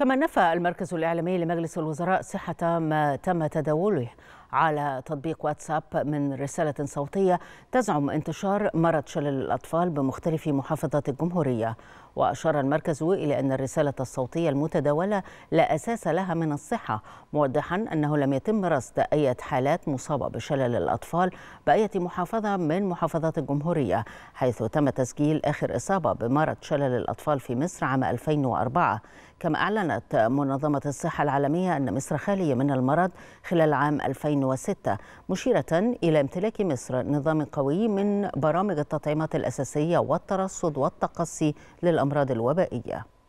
كما نفى المركز الإعلامي لمجلس الوزراء صحة ما تم تداوله على تطبيق واتساب من رسالة صوتية تزعم انتشار مرض شلل الأطفال بمختلف محافظات الجمهورية وأشار المركز إلى أن الرسالة الصوتية المتداولة لا أساس لها من الصحة موضحا أنه لم يتم رصد أي حالات مصابة بشلل الأطفال بأية محافظة من محافظات الجمهورية حيث تم تسجيل آخر إصابة بمرض شلل الأطفال في مصر عام 2004 كما أعلنت منظمة الصحة العالمية أن مصر خالية من المرض خلال عام 2000 2006 مشيرة إلى امتلاك مصر نظام قوي من برامج التطعيمات الأساسية والترصد والتقصي للأمراض الوبائية